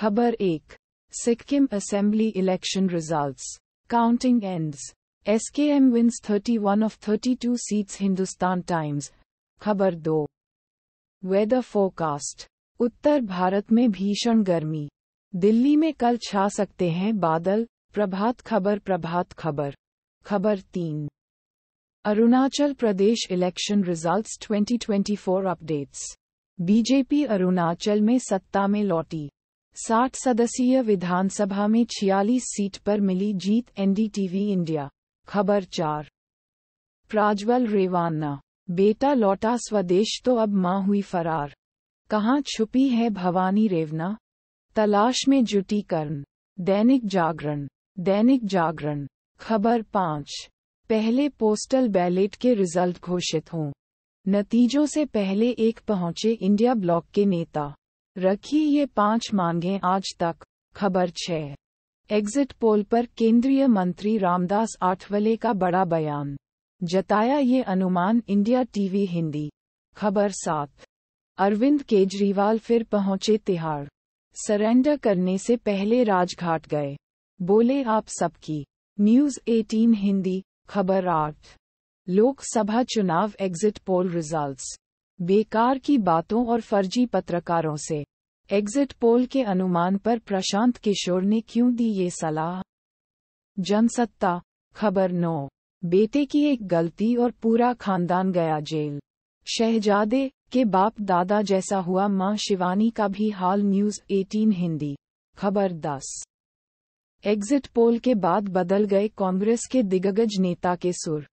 खबर एक Sikkim assembly election results counting ends SKM wins 31 of 32 seats Hindustan Times खबर दो वेदर फोरकास्ट उत्तर भारत में भीषण गर्मी दिल्ली में कल छा सकते हैं बादल प्रभात खबर प्रभात खबर खबर तीन Arunachal Pradesh election results 2024 updates BJP Arunachal में सत्ता में लौटी साठ सदस्यीय विधानसभा में छियालीस सीट पर मिली जीत एनडीटीवी इंडिया खबर चार प्राज्वल रेवान्ना बेटा लौटा स्वदेश तो अब मां हुई फरार कहाँ छुपी है भवानी रेवना तलाश में जुटी कर्ण दैनिक जागरण दैनिक जागरण खबर पाँच पहले पोस्टल बैलेट के रिजल्ट घोषित हों नतीजों से पहले एक पहुंचे इंडिया ब्लॉक के नेता रखी ये पांच मांगे आज तक खबर छः एग्जिट पोल पर केंद्रीय मंत्री रामदास आठवले का बड़ा बयान जताया ये अनुमान इंडिया टीवी हिंदी खबर सात अरविंद केजरीवाल फिर पहुंचे तिहाड़ सरेंडर करने से पहले राजघाट गए बोले आप सबकी न्यूज 18 हिंदी खबर आठ लोकसभा चुनाव एग्जिट पोल रिजल्ट्स बेकार की बातों और फर्जी पत्रकारों से एग्जिट पोल के अनुमान पर प्रशांत किशोर ने क्यों दी ये सलाह जनसत्ता खबर नौ बेटे की एक गलती और पूरा खानदान गया जेल शहजादे के बाप दादा जैसा हुआ मां शिवानी का भी हाल न्यूज 18 हिंदी खबर 10 एग्जिट पोल के बाद बदल गए कांग्रेस के दिग्गज नेता के सुर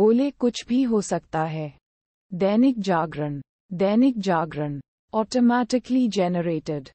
बोले कुछ भी हो सकता है Dainik Jagran. Dainik Jagran. Automatically generated.